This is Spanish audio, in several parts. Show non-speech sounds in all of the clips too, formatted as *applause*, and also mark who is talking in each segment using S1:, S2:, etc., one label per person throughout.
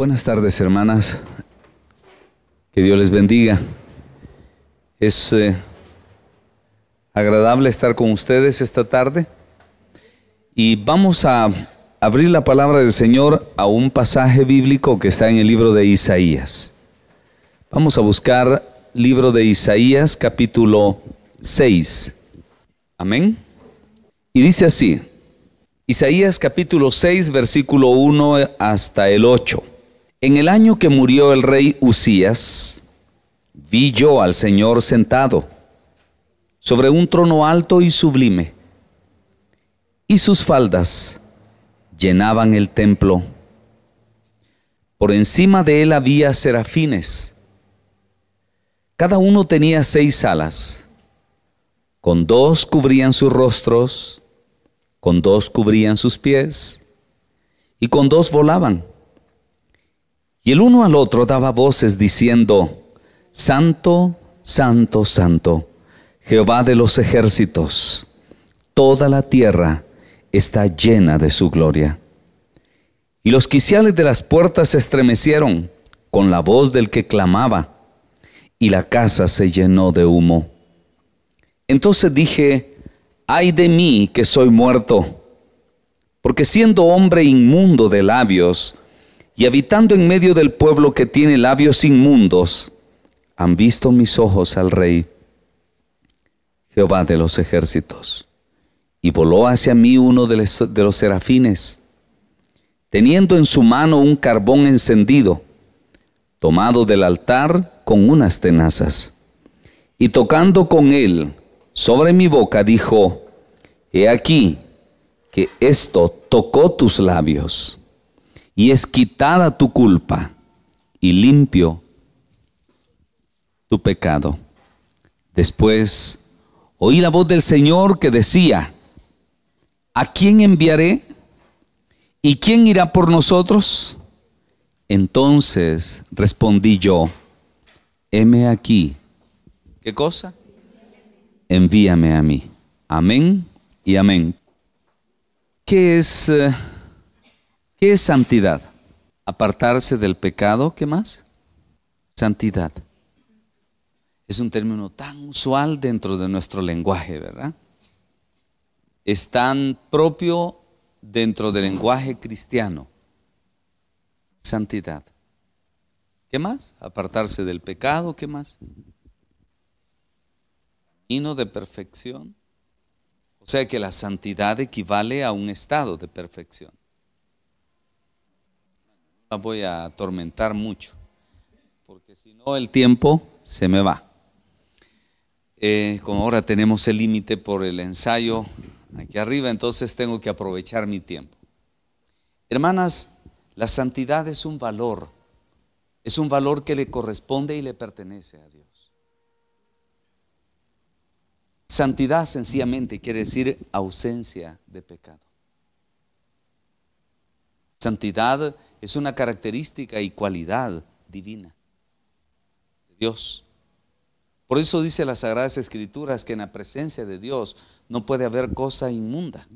S1: Buenas tardes, hermanas. Que Dios les bendiga. Es eh, agradable estar con ustedes esta tarde. Y vamos a abrir la palabra del Señor a un pasaje bíblico que está en el libro de Isaías. Vamos a buscar libro de Isaías capítulo 6. Amén. Y dice así, Isaías capítulo 6 versículo 1 hasta el 8. En el año que murió el rey Usías, vi yo al Señor sentado sobre un trono alto y sublime, y sus faldas llenaban el templo. Por encima de él había serafines. Cada uno tenía seis alas. Con dos cubrían sus rostros, con dos cubrían sus pies, y con dos volaban. Y el uno al otro daba voces diciendo, Santo, Santo, Santo, Jehová de los ejércitos, toda la tierra está llena de su gloria. Y los quiciales de las puertas se estremecieron con la voz del que clamaba, y la casa se llenó de humo. Entonces dije, ay de mí que soy muerto, porque siendo hombre inmundo de labios, y habitando en medio del pueblo que tiene labios inmundos, han visto mis ojos al rey, Jehová de los ejércitos. Y voló hacia mí uno de los, de los serafines, teniendo en su mano un carbón encendido, tomado del altar con unas tenazas. Y tocando con él sobre mi boca, dijo, He aquí que esto tocó tus labios y es quitada tu culpa y limpio tu pecado. Después oí la voz del Señor que decía, ¿a quién enviaré? ¿Y quién irá por nosotros? Entonces respondí yo, heme aquí. ¿Qué cosa? Envíame a mí. Amén y amén. ¿Qué es... Eh, ¿Qué es santidad? Apartarse del pecado, ¿qué más? Santidad. Es un término tan usual dentro de nuestro lenguaje, ¿verdad? Es tan propio dentro del lenguaje cristiano. Santidad. ¿Qué más? Apartarse del pecado, ¿qué más? Hino de perfección. O sea que la santidad equivale a un estado de perfección. La voy a atormentar mucho, porque si no el tiempo se me va. Eh, como ahora tenemos el límite por el ensayo aquí arriba, entonces tengo que aprovechar mi tiempo. Hermanas, la santidad es un valor, es un valor que le corresponde y le pertenece a Dios. Santidad sencillamente quiere decir ausencia de pecado. Santidad es una característica y cualidad divina de Dios. Por eso dice las Sagradas Escrituras que en la presencia de Dios no puede haber cosa inmunda.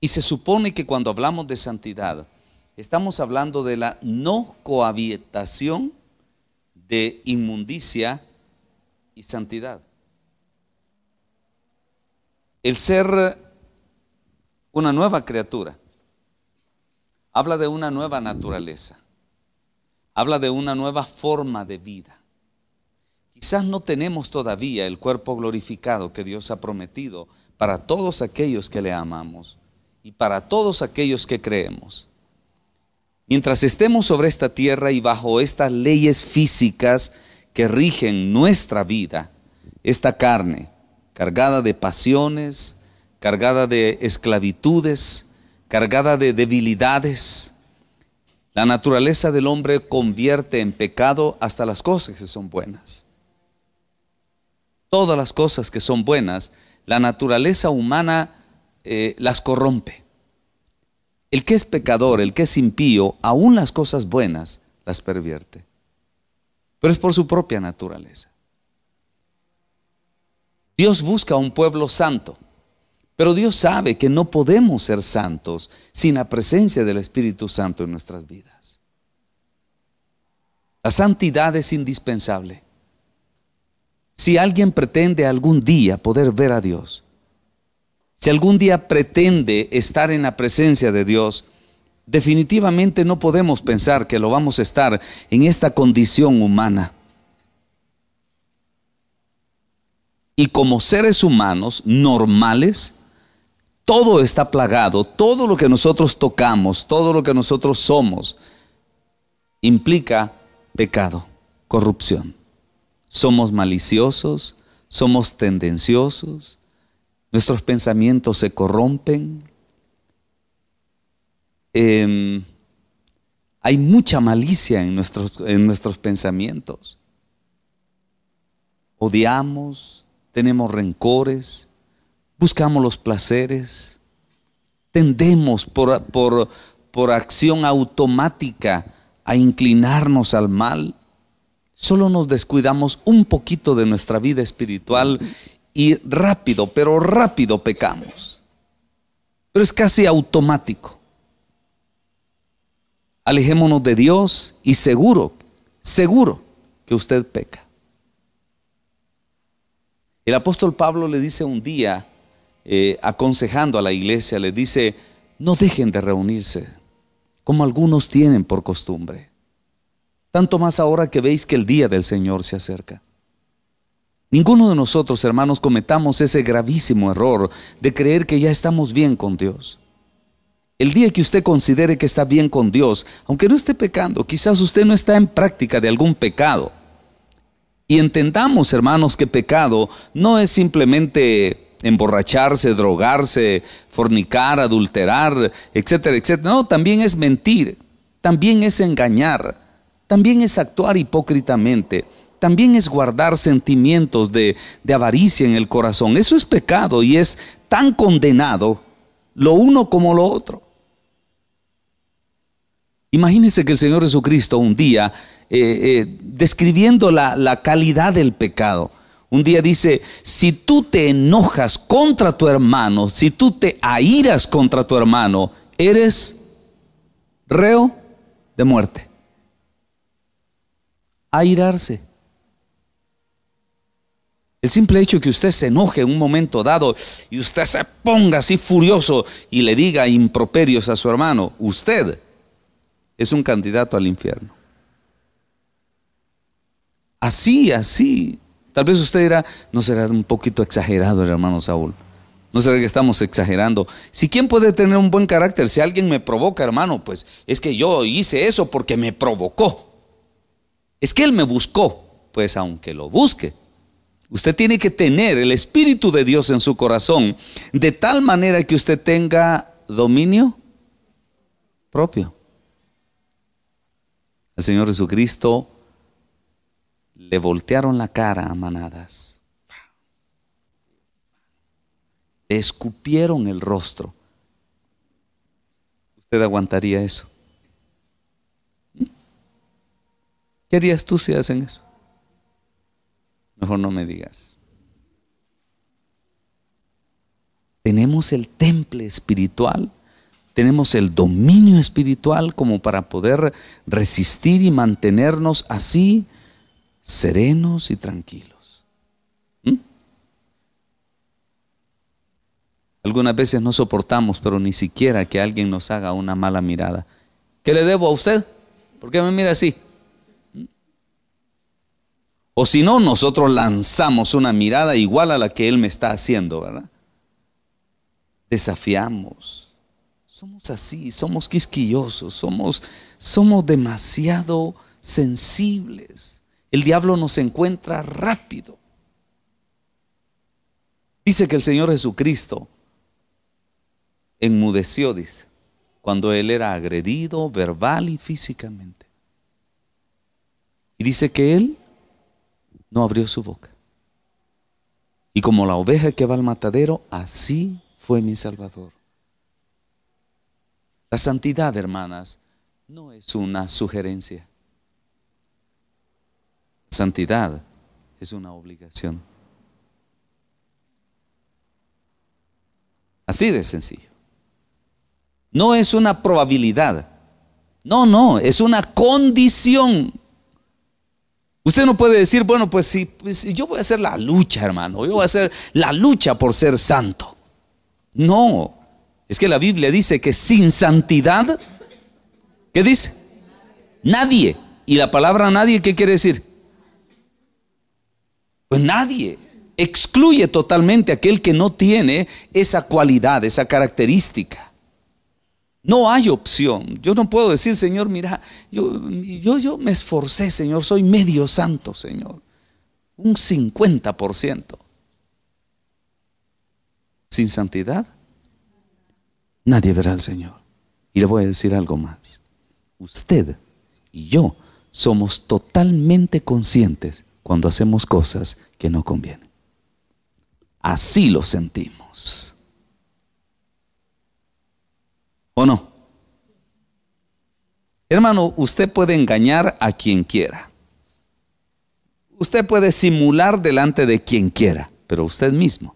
S1: Y se supone que cuando hablamos de santidad, estamos hablando de la no cohabitación de inmundicia y santidad. El ser una nueva criatura habla de una nueva naturaleza, habla de una nueva forma de vida. Quizás no tenemos todavía el cuerpo glorificado que Dios ha prometido para todos aquellos que le amamos y para todos aquellos que creemos. Mientras estemos sobre esta tierra y bajo estas leyes físicas que rigen nuestra vida, esta carne, cargada de pasiones, cargada de esclavitudes, cargada de debilidades. La naturaleza del hombre convierte en pecado hasta las cosas que son buenas. Todas las cosas que son buenas, la naturaleza humana eh, las corrompe. El que es pecador, el que es impío, aún las cosas buenas las pervierte. Pero es por su propia naturaleza. Dios busca un pueblo santo pero Dios sabe que no podemos ser santos sin la presencia del Espíritu Santo en nuestras vidas. La santidad es indispensable. Si alguien pretende algún día poder ver a Dios, si algún día pretende estar en la presencia de Dios, definitivamente no podemos pensar que lo vamos a estar en esta condición humana. Y como seres humanos normales, todo está plagado, todo lo que nosotros tocamos, todo lo que nosotros somos, implica pecado, corrupción. Somos maliciosos, somos tendenciosos, nuestros pensamientos se corrompen. Em, hay mucha malicia en nuestros, en nuestros pensamientos. Odiamos, tenemos rencores, buscamos los placeres, tendemos por, por acción automática a inclinarnos al mal. Solo nos descuidamos un poquito de nuestra vida espiritual y rápido, pero rápido pecamos. Pero es casi automático. Alejémonos de Dios y seguro, seguro que usted peca. El apóstol Pablo le dice un día eh, aconsejando a la iglesia, le dice, no dejen de reunirse, como algunos tienen por costumbre. Tanto más ahora que veis que el día del Señor se acerca. Ninguno de nosotros, hermanos, cometamos ese gravísimo error de creer que ya estamos bien con Dios. El día que usted considere que está bien con Dios, aunque no esté pecando, quizás usted no está en práctica de algún pecado. Y entendamos, hermanos, que pecado no es simplemente emborracharse, drogarse, fornicar, adulterar, etcétera, etcétera. No, también es mentir, también es engañar, también es actuar hipócritamente, también es guardar sentimientos de, avaricia en el corazón. Eso es pecado y es tan condenado lo uno como lo otro. Imagínense que el Señor Jesucristo un día, eh, eh, describiendo la calidad del pecado, un día dice, si tú te enojas contra tu hermano, si tú te airas contra tu hermano, eres reo de muerte. Airarse. El simple hecho que usted se enoje en un momento dado y usted se ponga así furioso y le diga improperios a su hermano, usted es un candidato al infierno. Así, así Tal vez usted dirá, ¿no será un poquito exagerado el hermano Saúl? ¿No será que estamos exagerando? Si quien puede tener un buen carácter, si alguien me provoca, hermano, pues es que yo hice eso porque me provocó. Es que él me buscó, pues aunque lo busque. Usted tiene que tener el Espíritu de Dios en su corazón de tal manera que usted tenga dominio propio. El Señor Jesucristo le voltearon la cara a manadas. Le escupieron el rostro. ¿Usted aguantaría eso? ¿Mm? ¿Qué harías tú si hacen eso? Mejor no me digas. Tenemos el temple espiritual, tenemos el dominio espiritual como para poder resistir y mantenernos así serenos y tranquilos. ¿Mm? Algunas veces no soportamos, pero ni siquiera que alguien nos haga una mala mirada. ¿Qué le debo a usted? ¿Por qué me mira así? ¿Mm? O si no, nosotros lanzamos una mirada igual a la que él me está haciendo, ¿verdad? Desafiamos. Somos así, somos quisquillosos, somos, somos demasiado sensibles el diablo nos encuentra rápido. Dice que el Señor Jesucristo enmudeció, dice, cuando él era agredido verbal y físicamente. Y dice que él no abrió su boca. Y como la oveja que va al matadero, así fue mi Salvador. La santidad, hermanas, no es una sugerencia santidad es una obligación. Así de sencillo. No es una probabilidad. No, no, es una condición. Usted no puede decir, bueno, pues si, pues yo voy a hacer la lucha, hermano, yo voy a hacer la lucha por ser santo. No, es que la Biblia dice que sin santidad, ¿qué dice? Nadie. ¿Y la palabra nadie qué quiere decir? Pues nadie excluye totalmente a aquel que no tiene esa cualidad, esa característica. No hay opción. Yo no puedo decir, Señor, mira, yo, yo, yo me esforcé, Señor, soy medio santo, Señor. Un 50%. Sin santidad, nadie verá al Señor. Y le voy a decir algo más. Usted y yo somos totalmente conscientes cuando hacemos cosas que no convienen. Así lo sentimos. ¿O no? Hermano, usted puede engañar a quien quiera. Usted puede simular delante de quien quiera, pero usted mismo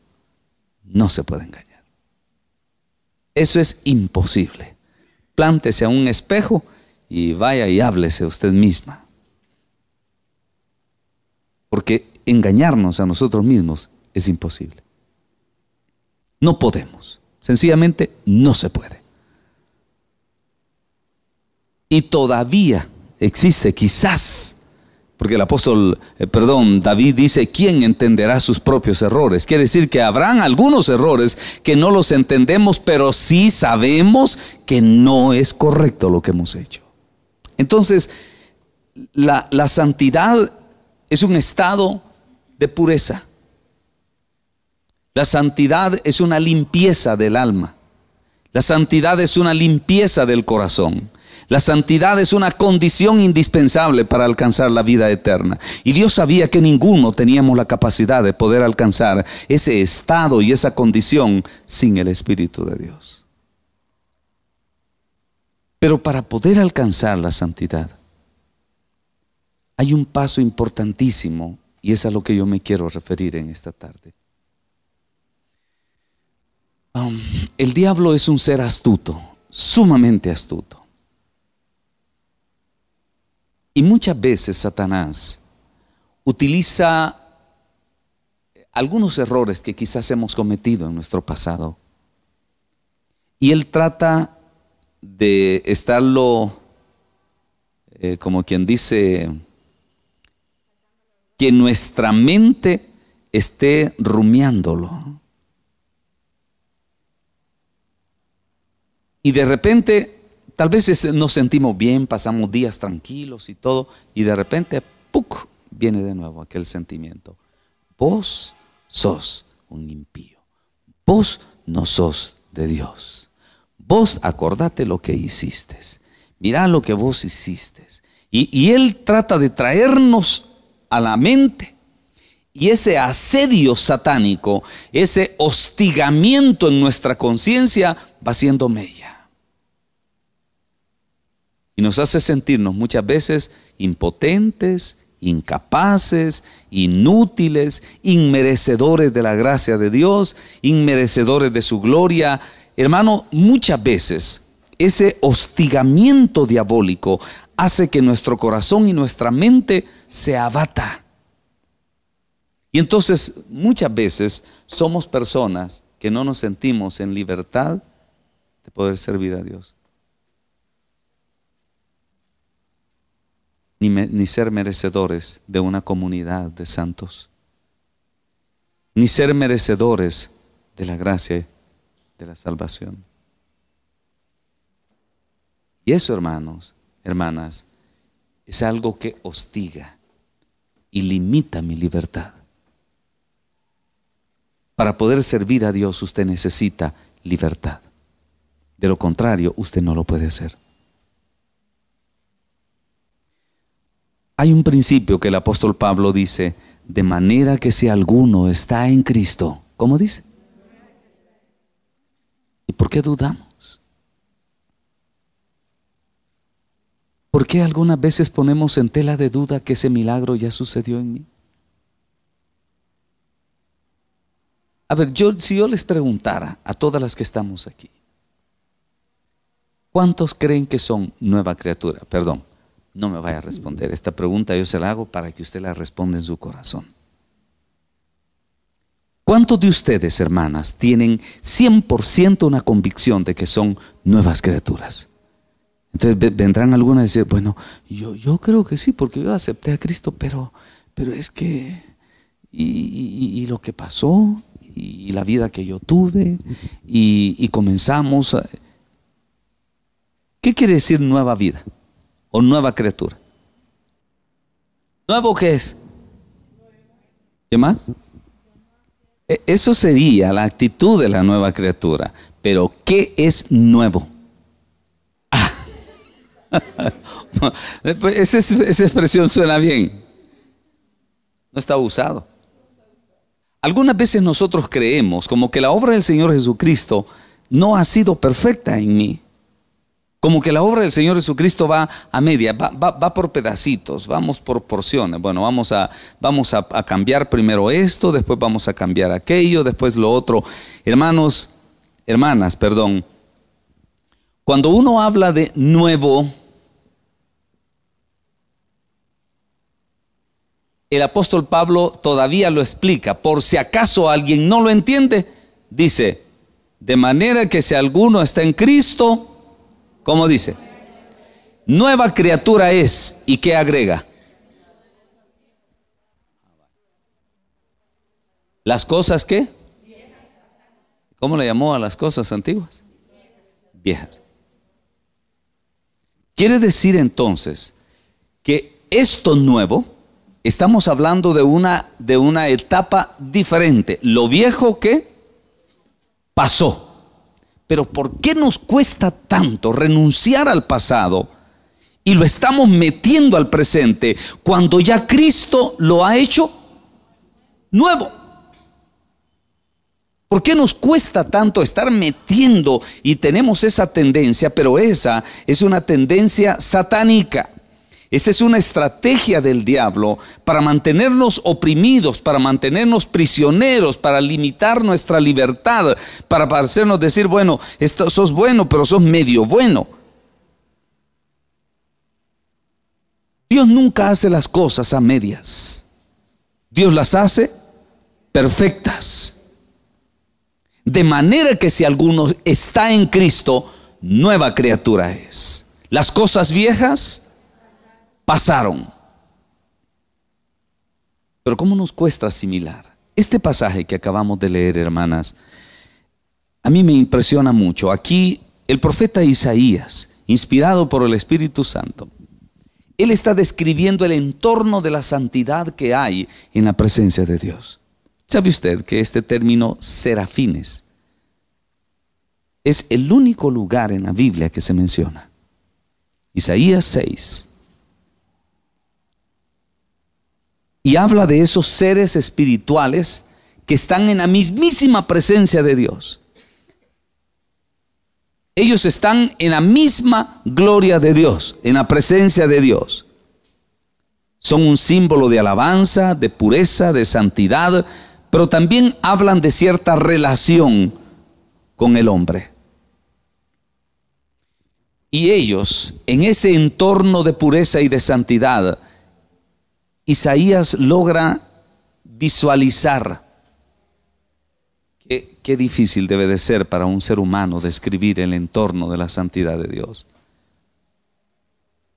S1: no se puede engañar. Eso es imposible. Plántese a un espejo y vaya y háblese usted misma. Porque engañarnos a nosotros mismos es imposible. No podemos. Sencillamente no se puede. Y todavía existe, quizás, porque el apóstol, eh, perdón, David dice, ¿quién entenderá sus propios errores? Quiere decir que habrán algunos errores que no los entendemos, pero sí sabemos que no es correcto lo que hemos hecho. Entonces, la, la santidad es un estado de pureza. La santidad es una limpieza del alma. La santidad es una limpieza del corazón. La santidad es una condición indispensable para alcanzar la vida eterna. Y Dios sabía que ninguno teníamos la capacidad de poder alcanzar ese estado y esa condición sin el Espíritu de Dios. Pero para poder alcanzar la santidad, hay un paso importantísimo y es a lo que yo me quiero referir en esta tarde. Um, el diablo es un ser astuto, sumamente astuto. Y muchas veces Satanás utiliza algunos errores que quizás hemos cometido en nuestro pasado. Y él trata de estarlo, eh, como quien dice, que nuestra mente esté rumiándolo. Y de repente, tal vez nos sentimos bien, pasamos días tranquilos y todo, y de repente, ¡puc! viene de nuevo aquel sentimiento. Vos sos un impío. Vos no sos de Dios. Vos acordate lo que hiciste. Mirá lo que vos hiciste. Y, y Él trata de traernos la mente. Y ese asedio satánico, ese hostigamiento en nuestra conciencia va siendo mella. Y nos hace sentirnos muchas veces impotentes, incapaces, inútiles, inmerecedores de la gracia de Dios, inmerecedores de su gloria. Hermano, muchas veces ese hostigamiento diabólico hace que nuestro corazón y nuestra mente se abata. Y entonces muchas veces somos personas que no nos sentimos en libertad de poder servir a Dios. Ni, ni, ser merecedores de una comunidad de santos. Ni ser merecedores de la gracia de la salvación. Y eso, hermanos, hermanas, es algo que hostiga y limita mi libertad. Para poder servir a Dios usted necesita libertad. De lo contrario, usted no lo puede hacer. Hay un principio que el apóstol Pablo dice, de manera que si alguno está en Cristo, ¿cómo dice? ¿Y por qué dudamos? ¿Por qué algunas veces ponemos en tela de duda que ese milagro ya sucedió en mí? A ver, yo, si yo les preguntara a todas las que estamos aquí, ¿cuántos creen que son nueva criatura? Perdón, no me vaya a responder. Esta pregunta yo se la hago para que usted la responda en su corazón. ¿Cuántos de ustedes, hermanas, tienen 100% una convicción de que son nuevas criaturas? Entonces vendrán algunas a decir, bueno, yo, yo creo que sí, porque yo acepté a Cristo, pero, pero es que, y, lo que pasó, y, la vida que yo tuve, y, comenzamos. ¿Qué quiere decir nueva vida o nueva criatura? ¿Nuevo qué es? ¿Qué más? E, eso sería la actitud de la nueva criatura. Pero, ¿qué es nuevo? *laughs* esa, pues, esa expresión suena bien. No está abusado. Algunas veces nosotros creemos como que la obra del Señor Jesucristo no ha sido perfecta en mí. Como que la obra del Señor Jesucristo va a media, va, va, va por pedacitos, vamos por porciones. Bueno, vamos, a, vamos a, a cambiar primero esto, después vamos a cambiar aquello, después lo otro. Hermanos, hermanas, perdón, cuando uno habla de nuevo, el apóstol Pablo todavía lo explica. Por si acaso alguien no lo entiende, dice, de manera que si alguno está en Cristo, ¿cómo dice? Nueva criatura es. ¿Y qué agrega? Las cosas qué? ¿Cómo le llamó a las cosas antiguas? Viejas. Quiere decir entonces que esto nuevo, estamos hablando de una, de una etapa diferente. Lo viejo que pasó. Pero ¿por qué nos cuesta tanto renunciar al pasado y lo estamos metiendo al presente cuando ya Cristo lo ha hecho nuevo? ¿Por qué nos cuesta tanto estar metiendo y tenemos esa tendencia? Pero esa es una tendencia satánica. Esa es una estrategia del diablo para mantenernos oprimidos, para mantenernos prisioneros, para limitar nuestra libertad, para hacernos decir, bueno, esto, sos bueno, pero sos medio bueno. Dios nunca hace las cosas a medias. Dios las hace perfectas. De manera que si alguno está en Cristo, nueva criatura es. Las cosas viejas pasaron. Pero ¿cómo nos cuesta asimilar? Este pasaje que acabamos de leer, hermanas, a mí me impresiona mucho. Aquí el profeta Isaías, inspirado por el Espíritu Santo, él está describiendo el entorno de la santidad que hay en la presencia de Dios. ¿Sabe usted que este término serafines es el único lugar en la Biblia que se menciona? Isaías 6. Y habla de esos seres espirituales que están en la mismísima presencia de Dios. Ellos están en la misma gloria de Dios, en la presencia de Dios. Son un símbolo de alabanza, de pureza, de santidad, pero también hablan de cierta relación con el hombre. Y ellos, en ese entorno de pureza y de santidad, Isaías logra visualizar qué, difícil debe de ser para un ser humano describir el entorno de la santidad de Dios.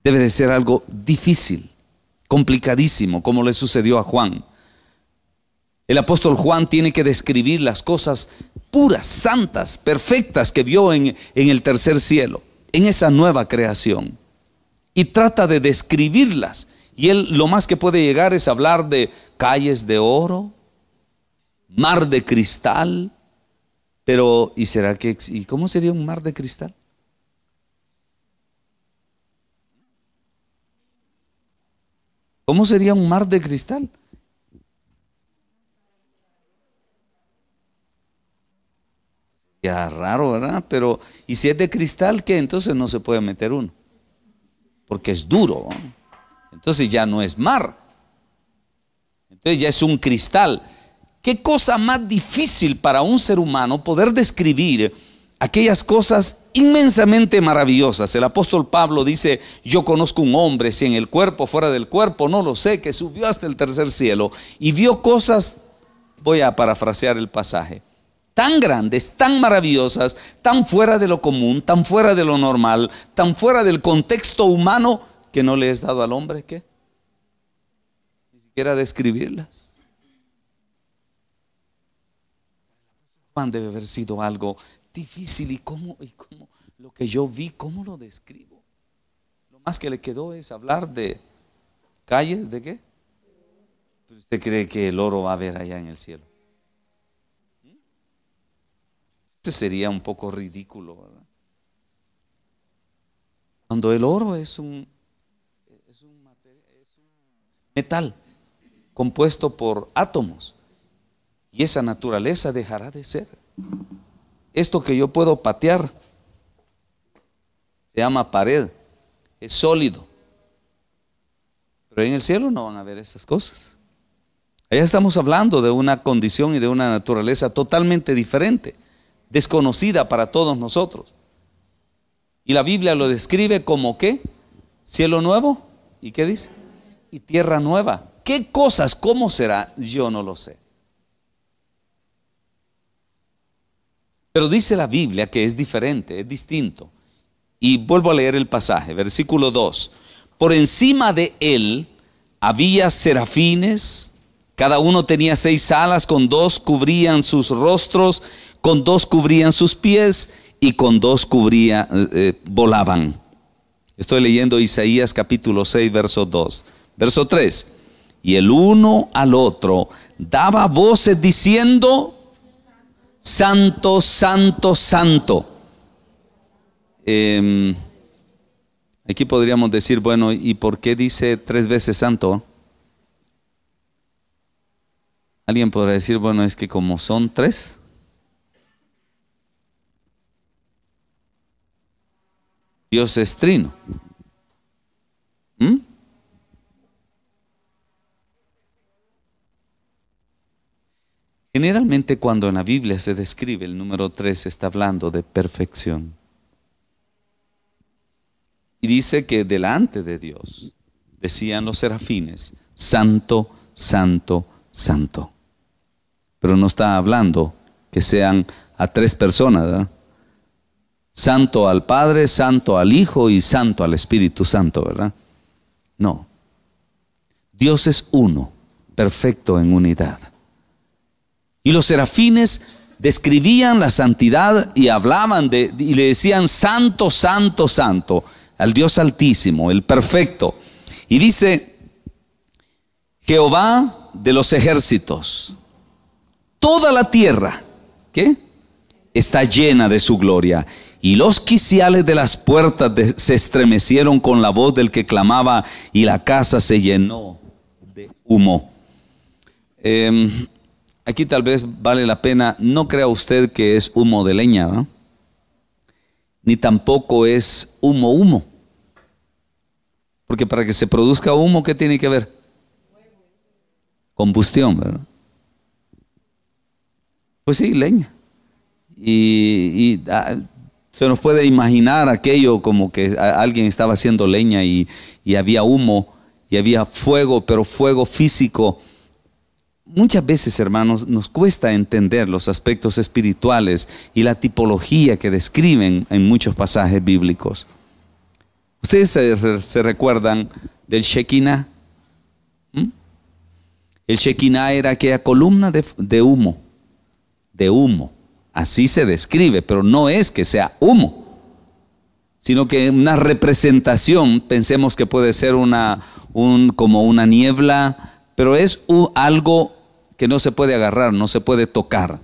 S1: Debe de ser algo difícil, complicadísimo, como le sucedió a Juan. El apóstol Juan tiene que describir las cosas puras, santas, perfectas que vio en, en el tercer cielo, en esa nueva creación. Y trata de describirlas. Y él lo más que puede llegar es hablar de calles de oro, mar de cristal. Pero, ¿y será que, y cómo sería un mar de cristal? ¿Cómo sería un mar de cristal? raro, ¿verdad? Pero, y si es de cristal, ¿qué? Entonces no se puede meter uno, porque es duro. Entonces ya no es mar, entonces ya es un cristal. ¿Qué cosa más difícil para un ser humano poder describir aquellas cosas inmensamente maravillosas? El apóstol Pablo dice, yo conozco un hombre, si en el cuerpo, fuera del cuerpo, no lo sé, que subió hasta el tercer cielo y vio cosas, voy a parafrasear el pasaje, tan grandes, tan maravillosas, tan fuera de lo común, tan fuera de lo normal, tan fuera del contexto humano que no le es dado al hombre que ni siquiera describirlas. Juan debe haber sido algo difícil y cómo y cómo lo que yo vi, cómo lo describo. Lo más que le quedó es hablar de calles, ¿de qué? ¿Usted cree que el oro va a haber allá en el cielo? Ese sería un poco ridículo. Cuando el oro es un, es un metal compuesto por átomos y esa naturaleza dejará de ser. Esto que yo puedo patear se llama pared, es sólido. Pero en el cielo no van a ver esas cosas. Allá estamos hablando de una condición y de una naturaleza totalmente diferente desconocida para todos nosotros. Y la Biblia lo describe como qué? Cielo nuevo. ¿Y qué dice? Y tierra nueva. ¿Qué cosas? ¿Cómo será? Yo no lo sé. Pero dice la Biblia que es diferente, es distinto. Y vuelvo a leer el pasaje, versículo 2. Por encima de él había serafines, cada uno tenía seis alas, con dos cubrían sus rostros con dos cubrían sus pies y con dos cubría, eh, volaban. Estoy leyendo Isaías capítulo 6, verso 2. Verso 3. Y el uno al otro daba voces diciendo, Santo, Santo, Santo. Em, aquí podríamos decir, bueno, ¿y por qué dice tres veces Santo? Alguien podrá decir, bueno, es que como son tres, Dios es trino. ¿Mm? Generalmente cuando en la Biblia se describe el número 3 está hablando de perfección. Y dice que delante de Dios decían los serafines, santo, santo, santo. Pero no está hablando que sean a tres personas, ¿verdad? santo al Padre, santo al Hijo y santo al Espíritu Santo, ¿verdad? No. Dios es uno, perfecto en unidad. Y los serafines describían la santidad y hablaban de, y le decían santo, santo, santo, al Dios altísimo, el perfecto. Y dice, Jehová de los ejércitos, toda la tierra, ¿qué? Está llena de su gloria. Y los quiciales de las puertas se estremecieron con la voz del que clamaba y la casa se llenó de humo. Em, aquí tal vez vale la pena, no crea usted que es humo de leña, ¿no? ni tampoco es humo humo. Porque para que se produzca humo, ¿qué tiene que ver? Combustión, ¿verdad? Pues sí, leña. Y, y ah, se nos puede imaginar aquello como que alguien estaba haciendo leña y, había humo y había fuego, pero fuego físico. Muchas veces, hermanos, nos cuesta entender los aspectos espirituales y la tipología que describen en muchos pasajes bíblicos. Ustedes se, recuerdan del Shekinah. ¿Mm? El Shekinah era aquella columna de humo, de humo Así se describe, pero no es que sea humo, sino que una representación, pensemos que puede ser una, un, como una niebla, pero es algo que no se puede agarrar, no se puede tocar.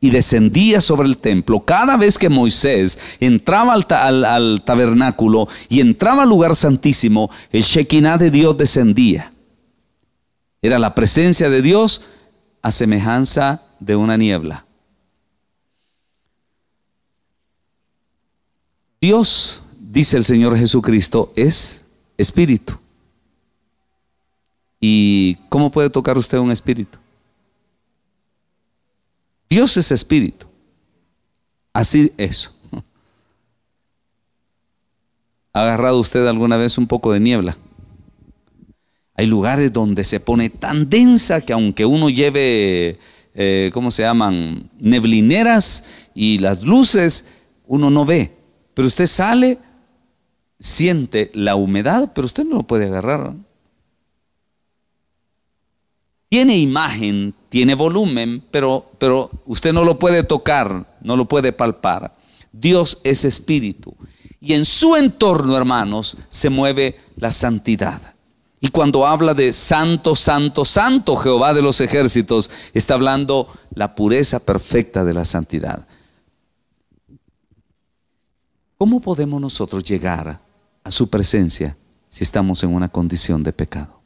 S1: Y descendía sobre el templo. Cada vez que Moisés entraba al, al tabernáculo y entraba al lugar santísimo, el Shekinah de Dios descendía. Era la presencia de Dios a semejanza de una niebla. Dios, dice el Señor Jesucristo, es espíritu. ¿Y cómo puede tocar usted un espíritu? Dios es espíritu. Así es. ¿Ha agarrado usted alguna vez un poco de niebla? Hay lugares donde se pone tan densa que aunque uno lleve, eh, ¿cómo se llaman? Neblineras y las luces, uno no ve. Pero usted sale, siente la humedad, pero usted no lo puede agarrar. Tiene imagen, tiene volumen, pero, pero usted no lo puede tocar, no lo puede palpar. Dios es espíritu. Y en su entorno, hermanos, se mueve la santidad. Y cuando habla de santo, santo, santo Jehová de los ejércitos, está hablando la pureza perfecta de la santidad. ¿Cómo podemos nosotros llegar a su presencia si estamos en una condición de pecado?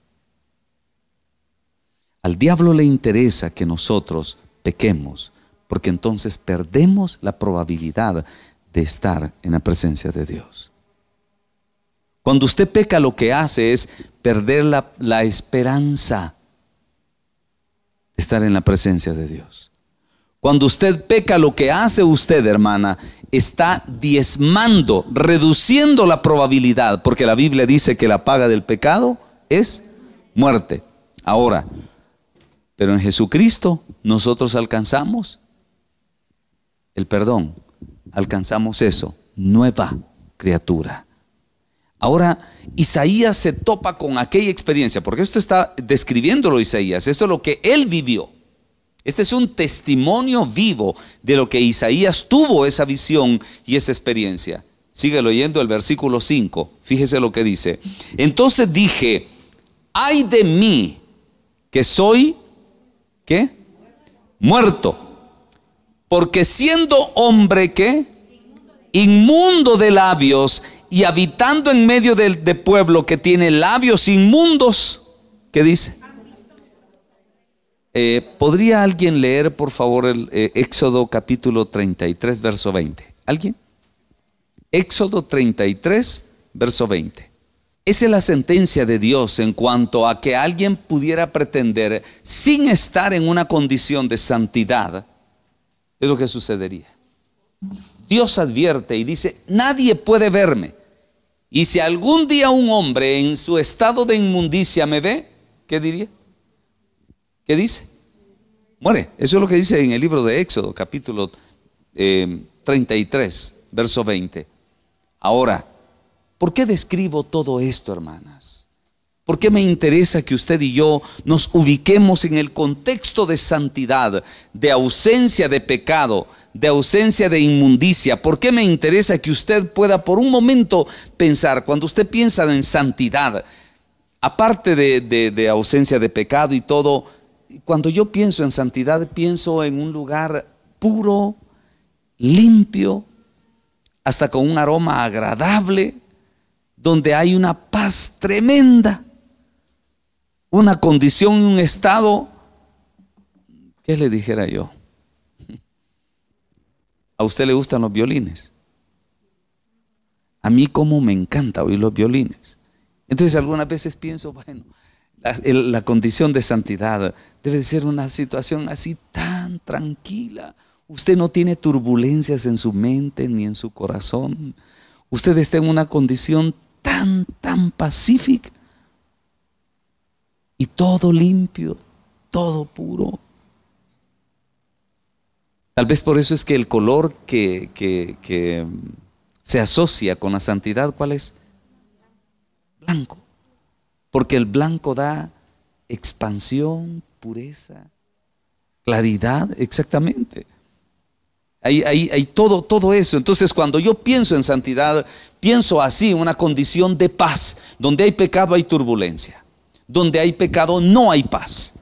S1: Al diablo le interesa que nosotros pequemos, porque entonces perdemos la probabilidad de estar en la presencia de Dios. Cuando usted peca lo que hace es perder la, esperanza de estar en la presencia de Dios. Cuando usted peca lo que hace usted, hermana, está diezmando, reduciendo la probabilidad, porque la Biblia dice que la paga del pecado es muerte. Ahora, pero en Jesucristo nosotros alcanzamos el perdón, alcanzamos eso, nueva criatura. Ahora, Isaías se topa con aquella experiencia, porque esto está describiéndolo Isaías, esto es lo que él vivió. Este es un testimonio vivo de lo que Isaías tuvo esa visión y esa experiencia. Sigue leyendo el versículo 5. Fíjese lo que dice. Entonces dije, ay de mí que soy, ¿qué? Muerto. Porque siendo hombre que, inmundo de labios y habitando en medio del de pueblo que tiene labios inmundos, ¿qué dice? Eh, ¿Podría alguien leer, por favor, el eh, Éxodo capítulo 33, verso 20? ¿Alguien? Éxodo 33, verso 20. Esa es la sentencia de Dios en cuanto a que alguien pudiera pretender, sin estar en una condición de santidad, es lo que sucedería. Dios advierte y dice, nadie puede verme. Y si algún día un hombre en su estado de inmundicia me ve, ¿qué diría? ¿Qué dice? Muere. Eso es lo que dice en el libro de Éxodo, capítulo 33, eh, verso 20. Ahora, ¿por qué describo todo esto, hermanas? ¿Por qué me interesa que usted y yo nos ubiquemos en el contexto de santidad, de ausencia de pecado, de ausencia de inmundicia? ¿Por qué me interesa que usted pueda por un momento pensar, cuando usted piensa en santidad, aparte de ausencia de pecado y todo, cuando yo pienso en santidad, pienso en un lugar puro, limpio, hasta con un aroma agradable, donde hay una paz tremenda, una condición y un estado, ¿qué le dijera yo? ¿A usted le gustan los violines? A mí como me encanta oír los violines. Entonces algunas veces pienso, bueno, la, condición de santidad debe ser una situación así tan tranquila. Usted no tiene turbulencias en su mente ni en su corazón. Usted está en una condición tan, tan pacífica. Y todo limpio, todo puro. Tal vez por eso es que el color que se asocia con la santidad, ¿cuál es? Blanco. Porque el blanco da expansión, pureza, claridad, exactamente. Hay, todo, todo eso. Entonces, cuando yo pienso en santidad, pienso así, una condición de paz. Donde hay pecado hay turbulencia. Donde hay pecado no hay paz.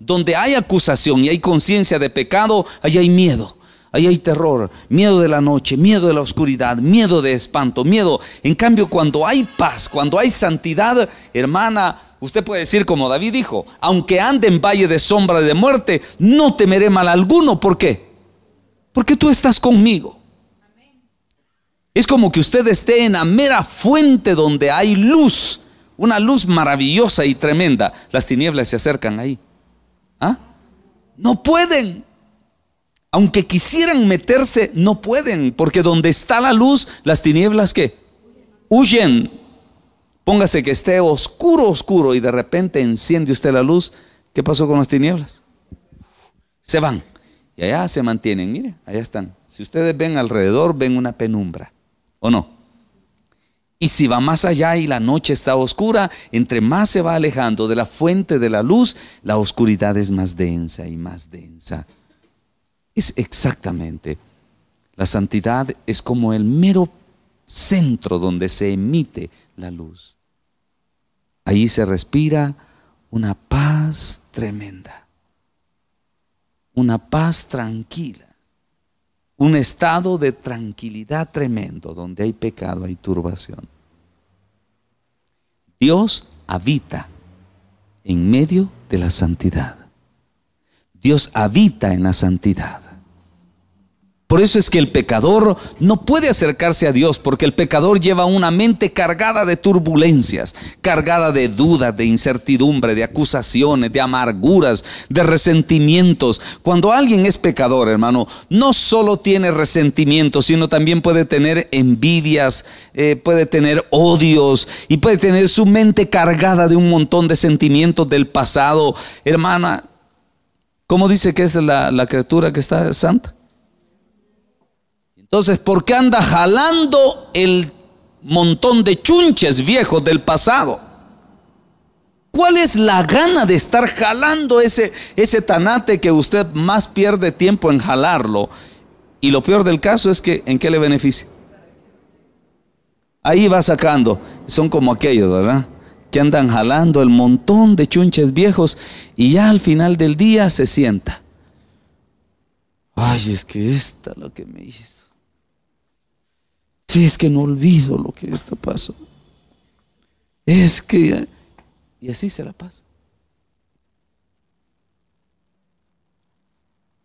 S1: Donde hay acusación y hay conciencia de pecado, ahí hay miedo. Ahí hay terror, miedo de la noche, miedo de la oscuridad, miedo de espanto, miedo. En cambio, cuando hay paz, cuando hay santidad, hermana, Usted puede decir como David dijo, aunque ande en valle de sombra de muerte, no temeré mal alguno. ¿Por qué? Porque tú estás conmigo. Es como que usted esté en la mera fuente donde hay luz, una luz maravillosa y tremenda. Las tinieblas se acercan ahí. ¿Ah? No pueden aunque quisieran meterse, no pueden, porque donde está la luz, las tinieblas ¿qué? huyen. Póngase que esté oscuro, oscuro, y de repente enciende usted la luz. ¿Qué pasó con las tinieblas? Se van. Y allá se mantienen. Mire, allá están. Si ustedes ven alrededor, ven una penumbra. ¿O no? Y si va más allá y la noche está oscura, entre más se va alejando de la fuente de la luz, la oscuridad es más densa y más densa. Es exactamente. La santidad es como el mero centro donde se emite la luz. Ahí se respira una paz tremenda, una paz tranquila, un estado de tranquilidad tremendo donde hay pecado, hay turbación. Dios habita en medio de la santidad. Dios habita en la santidad. Por eso es que el pecador no puede acercarse a Dios, porque el pecador lleva una mente cargada de turbulencias, cargada de dudas, de incertidumbre, de acusaciones, de amarguras, de resentimientos. Cuando alguien es pecador, hermano, no solo tiene resentimientos, sino también puede tener envidias, eh, puede tener odios y puede tener su mente cargada de un montón de sentimientos del pasado. Hermana, ¿cómo dice que es la, la criatura que está santa? Entonces, ¿por qué anda jalando el montón de chunches viejos del pasado? ¿Cuál es la gana de estar jalando ese, ese tanate que usted más pierde tiempo en jalarlo? Y lo peor del caso es que ¿en qué le beneficia? Ahí va sacando. Son como aquellos, ¿verdad? Que andan jalando el montón de chunches viejos y ya al final del día se sienta. Ay, es que esta lo que me hizo. Si es que no olvido lo que esto pasó Es que... Y así se la pasa.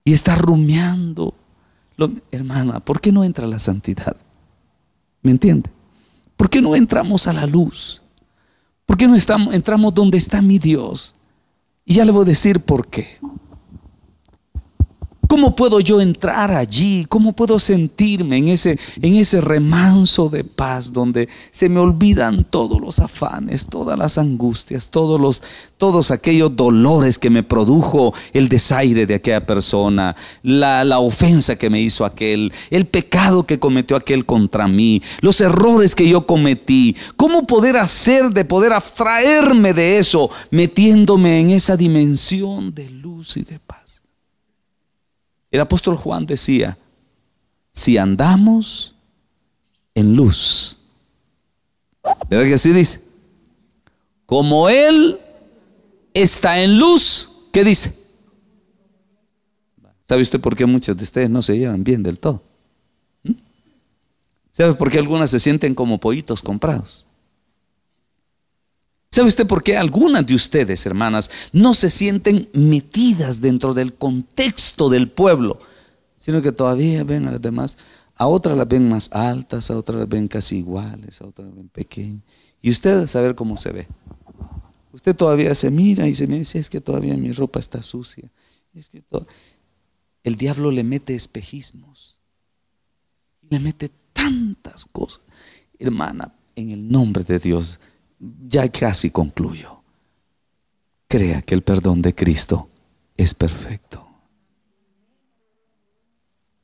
S1: Y está rumiando. hermana, ¿por qué no entra la santidad? ¿Me entiende? ¿Por qué no entramos a la luz? ¿Por qué no estamos, entramos donde está mi Dios? Y ya le voy a decir por qué. ¿Cómo puedo yo entrar allí? ¿Cómo puedo sentirme en ese, en ese remanso de paz donde se me olvidan todos los afanes, todas las angustias, todos, los, todos aquellos dolores que me produjo el desaire de aquella persona, la, la ofensa que me hizo aquel, el pecado que cometió aquel contra mí, los errores que yo cometí? ¿Cómo poder hacer de poder abstraerme de eso metiéndome en esa dimensión de luz y de paz? El apóstol Juan decía, si andamos en luz, ¿verdad que así dice? Como Él está en luz, ¿qué dice? ¿Sabe usted por qué muchos de ustedes no se llevan bien del todo? ¿Mm? ¿Sabe por qué algunas se sienten como pollitos comprados? ¿Sabe usted por qué algunas de ustedes, hermanas, no se sienten metidas dentro del contexto del pueblo, sino que todavía ven a las demás, a otras las ven más altas, a otras las ven casi iguales, a otras las ven pequeñas? Y usted a saber cómo se ve. Usted todavía se mira y se me dice, es que todavía mi ropa está sucia. Es que El diablo le mete espejismos. Le mete tantas cosas. Hermana, en el nombre de Dios, ya casi concluyo. Crea que el perdón de Cristo es perfecto.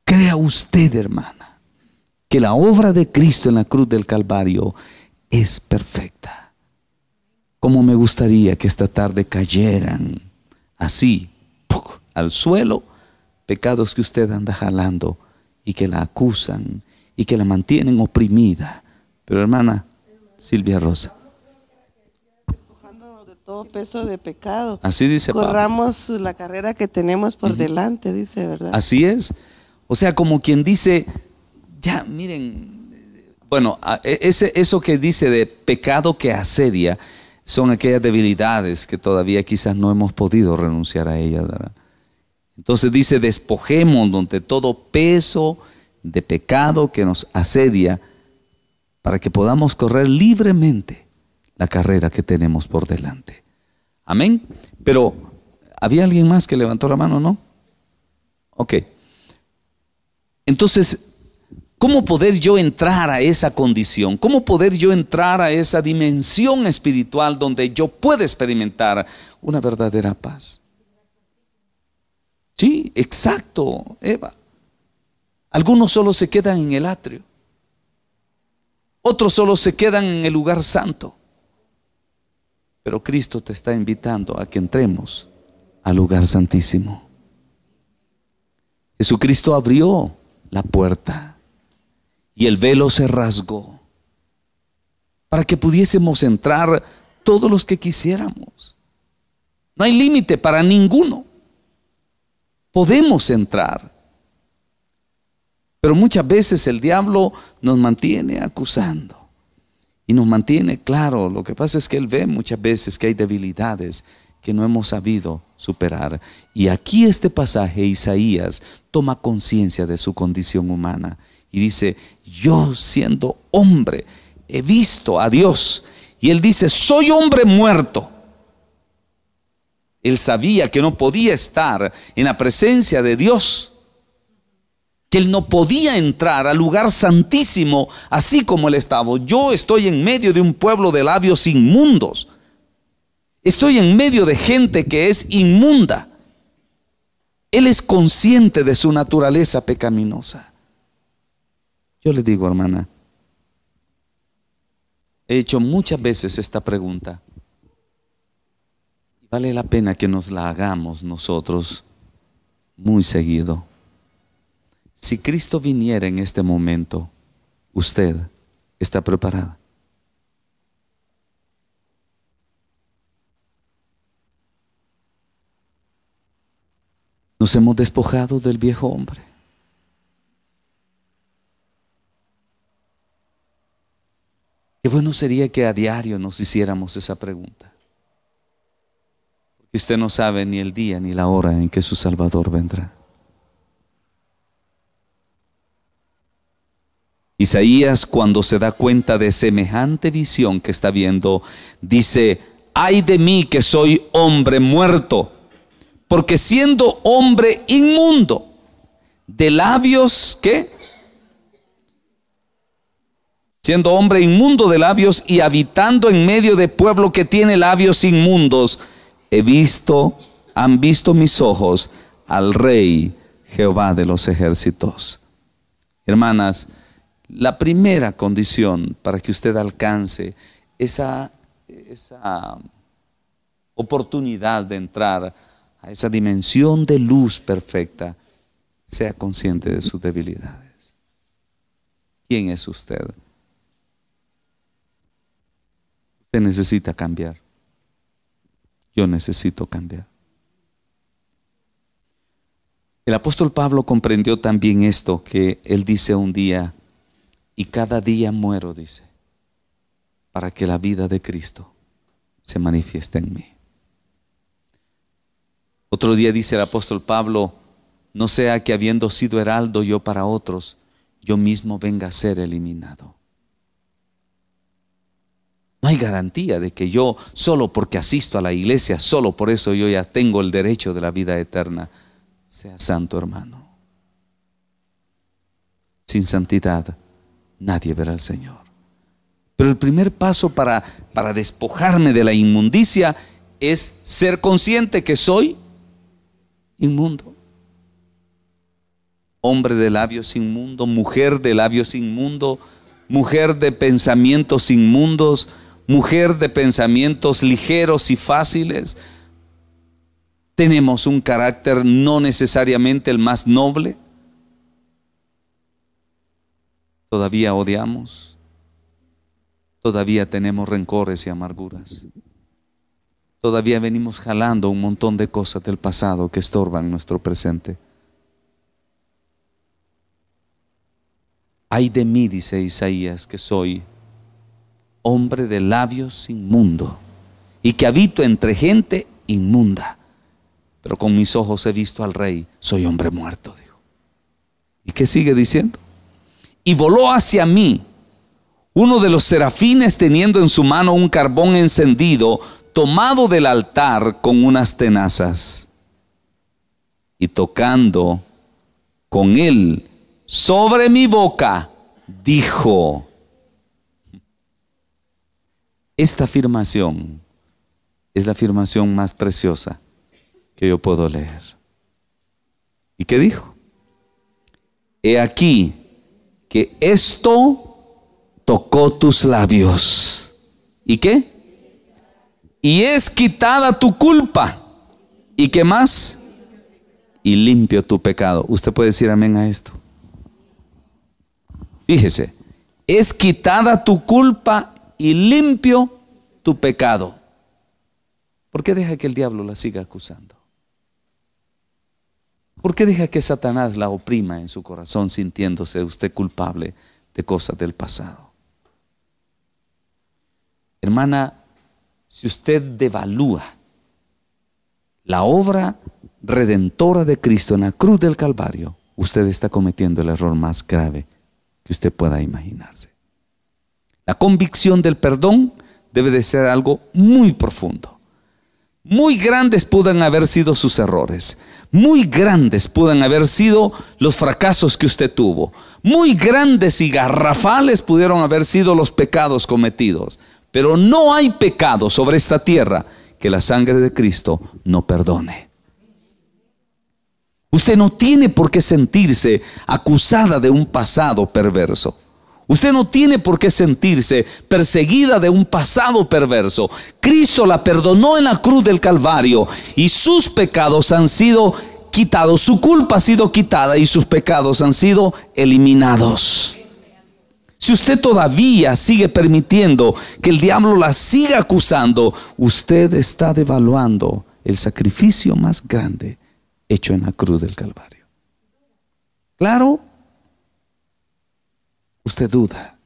S1: Crea usted, hermana, que la obra de Cristo en la cruz del Calvario es perfecta. Como me gustaría que esta tarde cayeran así al suelo pecados que usted anda jalando y que la acusan y que la mantienen oprimida. Pero hermana Silvia Rosa, todo peso de pecado. Así dice Corramos la carrera que tenemos por delante, dice, ¿verdad? Así es. O sea, como quien dice, ya, miren, bueno, e, ese, eso que dice de pecado que asedia son aquellas debilidades que todavía quizás no hemos podido renunciar a ellas, Entonces dice, despojemos donde todo peso de pecado que nos asedia para que podamos correr libremente la carrera que tenemos por delante. Amén. Pero, ¿había alguien más que levantó la mano, no? Ok. Entonces, ¿cómo poder yo entrar a esa condición? ¿Cómo poder yo entrar a esa dimensión espiritual donde yo pueda experimentar una verdadera paz? Sí, exacto, Eva. Algunos solo se quedan en el atrio. Otros solo se quedan en el lugar santo. Pero Cristo te está invitando a que entremos al lugar santísimo. Jesucristo abrió la puerta y el velo se rasgó para que pudiésemos entrar todos los que quisiéramos. No hay límite para ninguno. Podemos entrar. Pero muchas veces el diablo nos mantiene acusando y nos mantiene claro. Lo que pasa es que Él ve muchas veces que hay debilidades que no hemos sabido superar. Y aquí este pasaje, Isaías toma conciencia de su condición humana y dice, yo siendo hombre, he visto a Dios. Y él dice, soy hombre muerto. Él sabía que no podía estar en la presencia de Dios que él no podía entrar al lugar santísimo así como él estaba. Yo estoy en medio de un pueblo de labios inmundos. Estoy en medio de gente que es inmunda. Él es consciente de su naturaleza pecaminosa. Yo le digo, hermana, he hecho muchas veces esta pregunta. Vale la pena que nos la hagamos nosotros muy seguido. Si Cristo viniera en este momento, usted está preparada. Nos hemos despojado del viejo hombre. Qué bueno sería que a diario nos hiciéramos esa pregunta. Porque usted no sabe ni el día ni la hora en que su Salvador vendrá. Isaías cuando se da cuenta de semejante visión que está viendo, dice, ay de mí que soy hombre muerto, porque siendo hombre inmundo, de labios ¿qué? siendo hombre inmundo de labios y habitando en medio de pueblo que tiene labios inmundos, he visto, han visto mis ojos al rey Jehová de los ejércitos. Hermanas, la primera condición para que usted alcance esa, oportunidad de entrar a esa dimensión de luz perfecta, sea consciente de sus debilidades. ¿Quién es usted? Usted necesita cambiar. Yo necesito cambiar. El apóstol Pablo comprendió también esto que él dice un día, y cada día muero, dice, para que la vida de Cristo se manifieste en mí. Otro día dice el apóstol Pablo, no sea que habiendo sido heraldo yo para otros, yo mismo venga a ser eliminado. No hay garantía de que yo, solo porque asisto a la iglesia, solo por eso yo ya tengo el derecho de la vida eterna. Sea santo hermano. Sin santidad nadie verá al Señor. Pero el primer paso para, para despojarme de la inmundicia es ser consciente que soy inmundo. Hombre de labios inmundo, mujer de labios inmundo, mujer de pensamientos inmundos, mujer de pensamientos ligeros y fáciles. Tenemos un carácter no necesariamente el más noble, Todavía odiamos. Todavía tenemos rencores y amarguras. Todavía venimos jalando un montón de cosas del pasado que estorban nuestro presente. Ay de mí, dice Isaías, que soy hombre de labios inmundo y que habito entre gente inmunda. Pero con mis ojos he visto al rey, soy hombre muerto, dijo. ¿Y qué sigue diciendo? y voló hacia mí. Uno de los serafines teniendo en su mano un carbón encendido, tomado del altar con unas tenazas, y tocando con él sobre mi boca, dijo, esta afirmación es la afirmación más preciosa que yo puedo leer. ¿Y qué dijo? He aquí, esto tocó tus labios. ¿Y qué? Y es quitada tu culpa. ¿Y qué más? Y limpio tu pecado. Usted puede decir amén a esto. Fíjese, es quitada tu culpa y limpio tu pecado. ¿Por qué deja que el diablo la siga acusando? ¿Por qué deja que Satanás la oprima en su corazón sintiéndose usted culpable de cosas del pasado? Hermana, si usted devalúa la obra redentora de Cristo en la cruz del Calvario, usted está cometiendo el error más grave que usted pueda imaginarse. La convicción del perdón debe de ser algo muy profundo. Muy grandes pudan haber sido sus errores. Muy grandes pudan haber sido los fracasos que usted tuvo. Muy grandes y garrafales pudieron haber sido los pecados cometidos. Pero no hay pecado sobre esta tierra que la sangre de Cristo no perdone. Usted no tiene por qué sentirse acusada de un pasado perverso. Usted no tiene por qué sentirse perseguida de un pasado perverso. Cristo la perdonó en la cruz del Calvario y sus pecados han sido quitados, su culpa ha sido quitada y sus pecados han sido eliminados. Si usted todavía sigue permitiendo que el diablo la siga acusando, usted está devaluando el sacrificio más grande hecho en la cruz del Calvario. Claro, usted duda.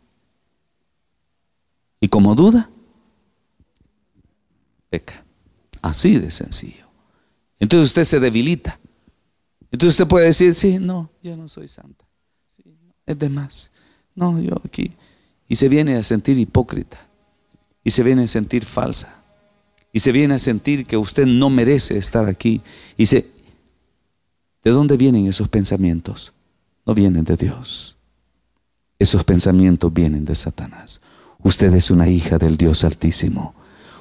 S1: Y como duda, peca. Así de sencillo. Entonces usted se debilita. Entonces usted puede decir, sí, no, yo no soy santa. Sí, es de más. No, yo aquí. Y se viene a sentir hipócrita. Y se viene a sentir falsa. Y se viene a sentir que usted no merece estar aquí. Y se... ¿De dónde vienen esos pensamientos? No vienen de Dios. Esos pensamientos vienen de Satanás. Usted es una hija del Dios Altísimo.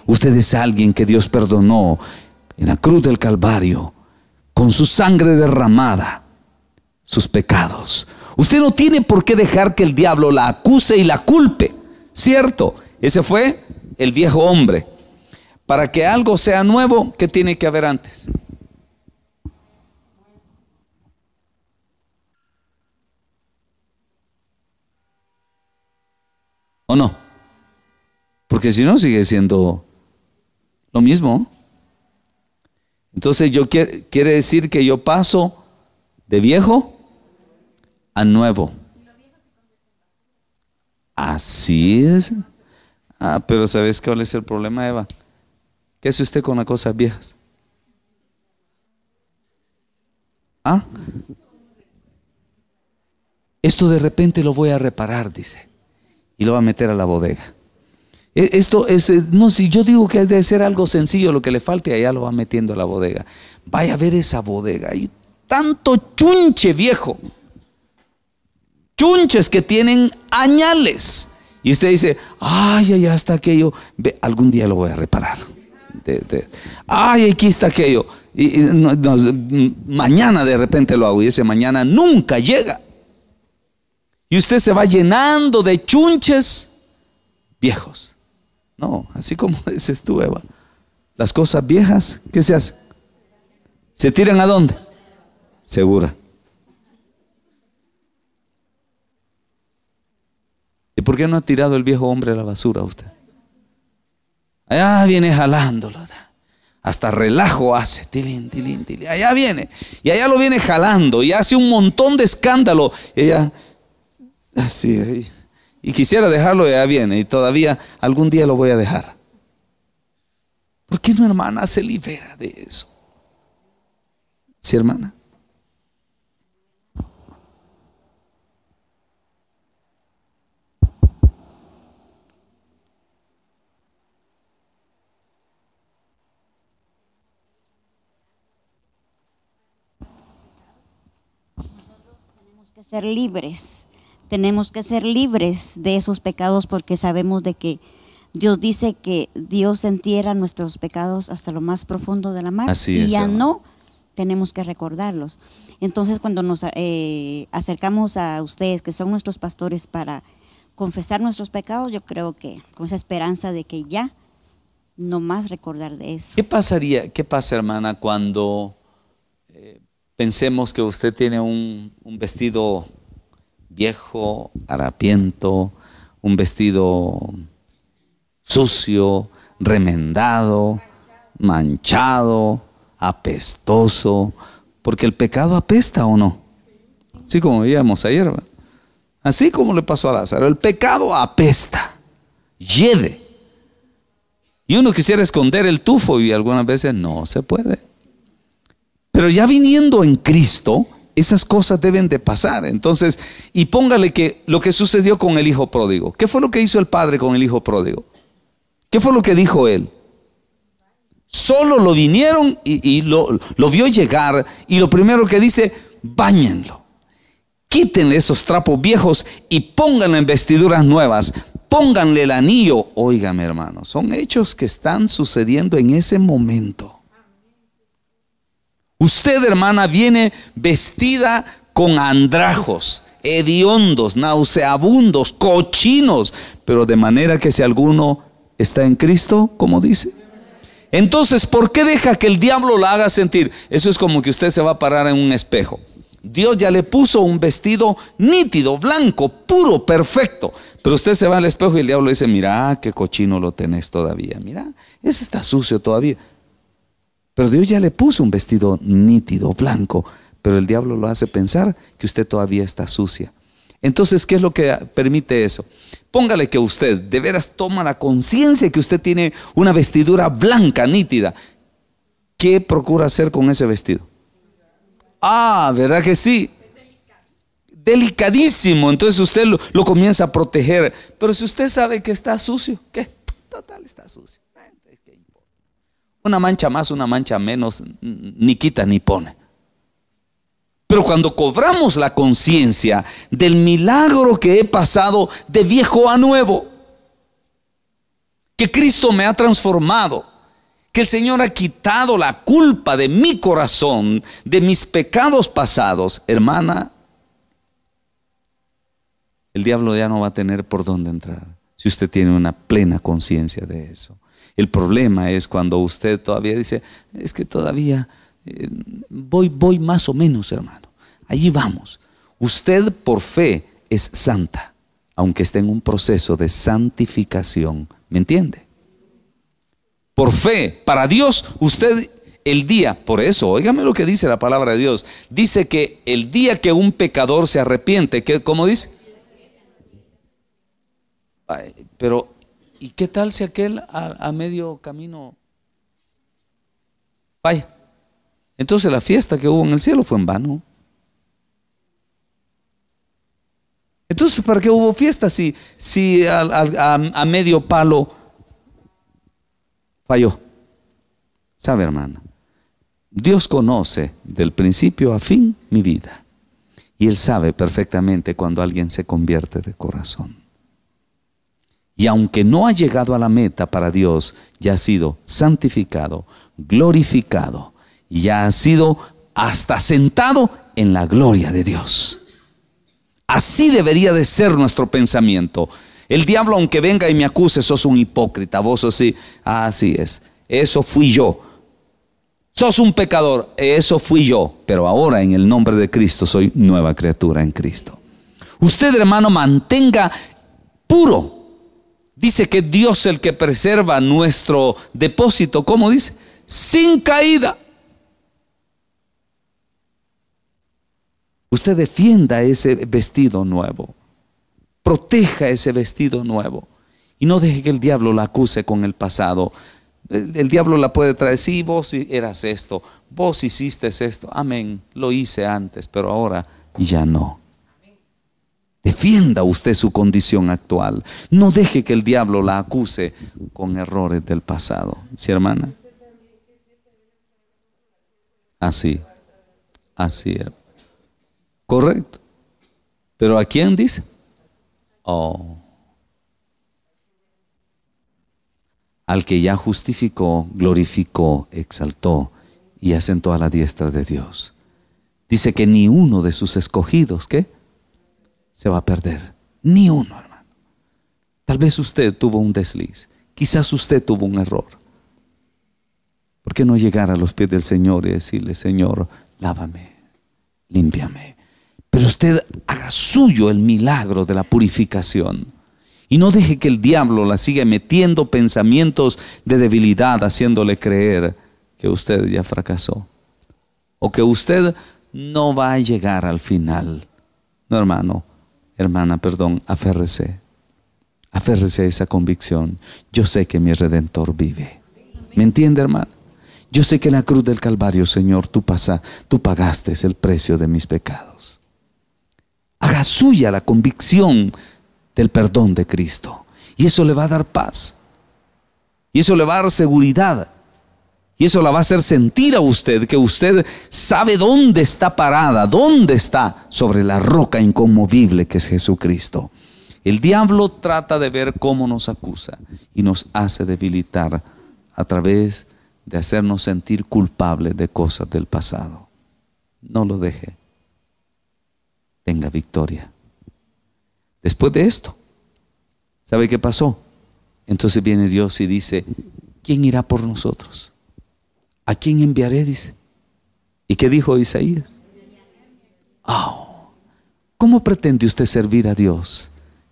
S1: Usted es alguien que Dios perdonó en la cruz del Calvario, con su sangre derramada, sus pecados. Usted no tiene por qué dejar que el diablo la acuse y la culpe. ¿Cierto? Ese fue el viejo hombre. Para que algo sea nuevo, ¿qué tiene que haber antes? ¿O no? Porque si no, sigue siendo lo mismo. Entonces yo quiere, decir que yo paso de viejo a nuevo. Así es. Ah, pero ¿sabes cuál es el problema, Eva? ¿Qué hace usted con las cosas viejas? ¿Ah? Esto de repente lo voy a reparar, dice y lo va a meter a la bodega. E, esto es, eh, no, si yo digo que debe ser algo sencillo, lo que le falte allá lo va metiendo a la bodega. Vaya a ver esa bodega. Hay tanto chunche viejo. Chunches que tienen añales. Y usted dice, ay, allá está aquello. Ve, algún día lo voy a reparar. ay, aquí está aquello. Y, mañana de repente lo hago. Y ese mañana nunca llega y usted se va llenando de chunches viejos. No, así como *laughs* dices tú, Eva. Las cosas viejas, ¿qué se hace? ¿Se tiran a dónde? Segura. ¿Y por qué no ha tirado el viejo hombre a la basura usted? Allá viene jalándolo. Hasta relajo hace. Allá viene. Y allá lo viene jalando. Y hace un montón de escándalo. Y allá Así, y, quisiera dejarlo ya viene, y todavía algún día lo voy a dejar. ¿Por qué no, hermana, se libera de eso? ¿Sí, hermana? que ser libres tenemos que ser libres de esos pecados porque sabemos de que Dios dice que Dios entierra nuestros pecados hasta lo más profundo de la mar y ya no tenemos que recordarlos. Entonces cuando nos eh, acercamos a ustedes, que son nuestros pastores, para confesar nuestros pecados, yo creo que con esa esperanza de que ya no más recordar de eso. ¿Qué pasaría, qué pasa hermana, cuando eh, pensemos que usted tiene un vestido viejo, harapiento, un vestido sucio, remendado, manchado, apestoso, porque el pecado apesta o no. Así como veíamos ayer, así como le pasó a Lázaro, el pecado apesta, yede, Y uno quisiera esconder el tufo y algunas veces no se puede. Pero ya viniendo en Cristo, esas cosas deben de pasar. Entonces, y póngale que lo que sucedió con el hijo pródigo. ¿Qué fue lo que hizo el padre con el hijo pródigo? ¿Qué fue lo que dijo él? Solo lo vinieron y, lo, vio llegar y lo primero que dice, bañenlo. Quítenle esos trapos viejos y pónganle en vestiduras nuevas. Pónganle el anillo. Óigame hermano, son hechos que están sucediendo en ese momento. Usted, hermana, viene vestida con andrajos, hediondos, nauseabundos, cochinos, pero de manera que si alguno está en Cristo, como dice. Entonces, ¿por qué deja que el diablo la haga sentir? Eso es como que usted se va a parar en un espejo. Dios ya le puso un vestido nítido, blanco, puro, perfecto. Pero usted se va al espejo y el diablo le dice, mira, qué cochino lo tenés todavía. Mira, ese está sucio todavía. Pero Dios ya le puso un vestido nítido, blanco, pero el diablo lo hace pensar que usted todavía está sucia. Entonces, ¿qué es lo que permite eso? Póngale que usted de veras toma la conciencia que usted tiene una vestidura blanca, nítida. ¿Qué procura hacer con ese vestido? Ah, ¿verdad que sí? Delicadísimo. Entonces usted lo, lo comienza a proteger. Pero si usted sabe que está sucio, ¿qué? Total, está sucio. Una mancha más, una mancha menos, ni quita ni pone. Pero cuando cobramos la conciencia del milagro que he pasado de viejo a nuevo, que Cristo me ha transformado, que el Señor ha quitado la culpa de mi corazón, de mis pecados pasados, hermana, el diablo ya no va a tener por dónde entrar si usted tiene una plena conciencia de eso. El problema es cuando usted todavía dice, es que todavía eh, voy, voy más o menos, hermano. Allí vamos. Usted por fe es santa, aunque esté en un proceso de santificación. ¿Me entiende? Por fe, para Dios, usted el día, por eso, óigame lo que dice la palabra de Dios, dice que el día que un pecador se arrepiente, ¿cómo dice? pero ¿Y qué tal si aquel a, medio camino vaya? Entonces la fiesta que hubo en el cielo fue en vano. Entonces, ¿para qué hubo fiesta si, si a, a, medio palo falló? Sabe, hermana, Dios conoce del principio a fin mi vida. Y Él sabe perfectamente cuando alguien se convierte de corazón y aunque no ha llegado a la meta para Dios, ya ha sido santificado, glorificado y ya ha sido hasta sentado en la gloria de Dios. Así debería de ser nuestro pensamiento. El diablo aunque venga y me acuse, sos un hipócrita, vos sos así, ah, así es, eso fui yo. Sos un pecador, eso fui yo, pero ahora en el nombre de Cristo soy nueva criatura en Cristo. Usted hermano mantenga puro Dice que Dios es el que preserva nuestro depósito, ¿cómo dice? Sin caída. Usted defienda ese vestido nuevo. Proteja ese vestido nuevo. Y no deje que el diablo la acuse con el pasado. El, diablo la puede traer. Sí, vos eras esto. Vos hiciste esto. Amén. Lo hice antes, pero ahora ya no. Defienda usted su condición actual. No deje que el diablo la acuse con errores del pasado. ¿Sí, hermana? Así. Así Correcto. Pero ¿a quién dice? Oh. Al que ya justificó, glorificó, exaltó y asentó a la diestra de Dios. Dice que ni uno de sus escogidos, ¿qué? se va a perder. Ni uno, hermano. Tal vez usted tuvo un desliz. Quizás usted tuvo un error. ¿Por qué no llegar a los pies del Señor y decirle, Señor, lávame, límpiame? Pero usted haga suyo el milagro de la purificación. Y no deje que el diablo la siga metiendo pensamientos de debilidad, haciéndole creer que usted ya fracasó. O que usted no va a llegar al final. No, hermano hermana, perdón, aférrese. Aférrese a esa convicción. Yo sé que mi redentor vive. ¿Me entiende, hermano? Yo sé que en la cruz del Calvario, Señor, tú, pasa, tú pagaste el precio de mis pecados. Haga suya la convicción del perdón de Cristo. Y eso le va a dar paz. Y eso le va a dar seguridad y eso la va a hacer sentir a usted que usted sabe dónde está parada, dónde está sobre la roca inconmovible que es Jesucristo. El diablo trata de ver cómo nos acusa y nos hace debilitar a través de hacernos sentir culpables de cosas del pasado. No lo deje. Tenga victoria. Después de esto, ¿sabe qué pasó? Entonces viene Dios y dice, ¿quién irá por nosotros? ¿A quién enviaré? Dice. ¿Y qué dijo Isaías? Oh, ¿Cómo pretende usted servir a Dios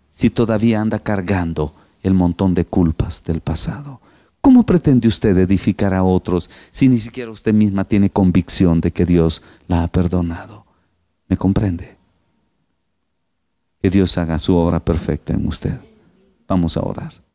S1: si todavía anda cargando el montón de culpas del pasado? ¿Cómo pretende usted edificar a otros si ni siquiera usted misma tiene convicción de que Dios la ha perdonado? ¿Me comprende? Que Dios haga su obra perfecta en usted. Vamos a orar.